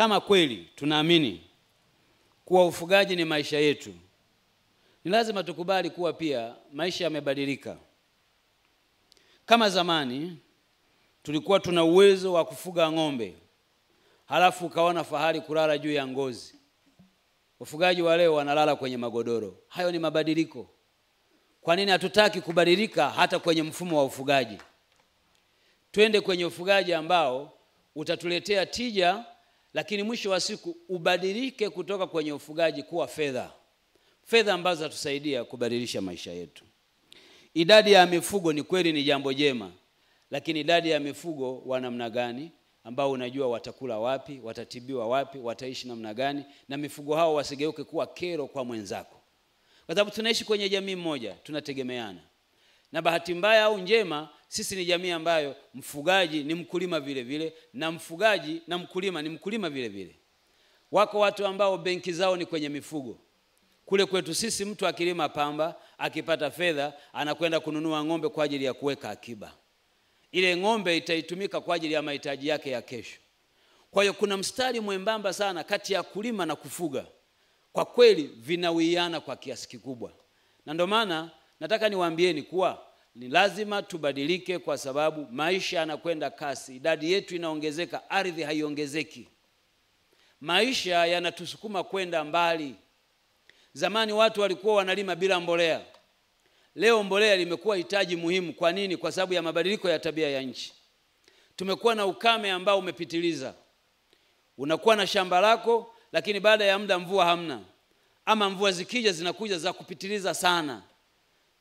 Kama kweli tunaamini kuwa ufugaji ni maisha yetu, ni lazima tukubali kuwa pia maisha yamebadilika. Kama zamani tulikuwa tuna uwezo wa kufuga ng'ombe halafu ukaona fahari kulala juu ya ngozi. Wafugaji wa leo wanalala kwenye magodoro. Hayo ni mabadiliko. Kwa nini hatutaki kubadilika hata kwenye mfumo wa ufugaji? Twende kwenye ufugaji ambao utatuletea tija lakini mwisho wa siku ubadilike kutoka kwenye ufugaji kuwa fedha, fedha ambazo zatusaidia kubadilisha maisha yetu. Idadi ya mifugo ni kweli ni jambo jema, lakini idadi ya mifugo wa namna gani ambao unajua watakula wapi, watatibiwa wapi, wataishi namna gani, na mifugo hao wasigeuke kuwa kero kwa mwenzako, kwa sababu tunaishi kwenye jamii moja, tunategemeana, na bahati mbaya au njema sisi ni jamii ambayo mfugaji ni mkulima vile vile, na mfugaji na mkulima ni mkulima vile vile. Wako watu ambao benki zao ni kwenye mifugo. Kule kwetu sisi mtu akilima pamba akipata fedha anakwenda kununua ng'ombe kwa ajili ya kuweka akiba. Ile ng'ombe itaitumika kwa ajili ya mahitaji yake ya kesho. Kwa hiyo kuna mstari mwembamba sana kati ya kulima na kufuga, kwa kweli vinawiana kwa kiasi kikubwa, na ndio maana nataka niwaambieni kuwa ni lazima tubadilike, kwa sababu maisha yanakwenda kasi, idadi yetu inaongezeka, ardhi haiongezeki. Maisha yanatusukuma kwenda mbali. Zamani watu walikuwa wanalima bila mbolea, leo mbolea limekuwa hitaji muhimu. Kwa nini? Kwa sababu ya mabadiliko ya tabia ya nchi. Tumekuwa na ukame ambao umepitiliza, unakuwa na shamba lako, lakini baada ya muda mvua hamna, ama mvua zikija zinakuja za kupitiliza sana.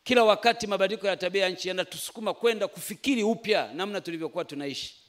Kila wakati mabadiliko ya tabia ya nchi yanatusukuma kwenda kufikiri upya namna tulivyokuwa tunaishi.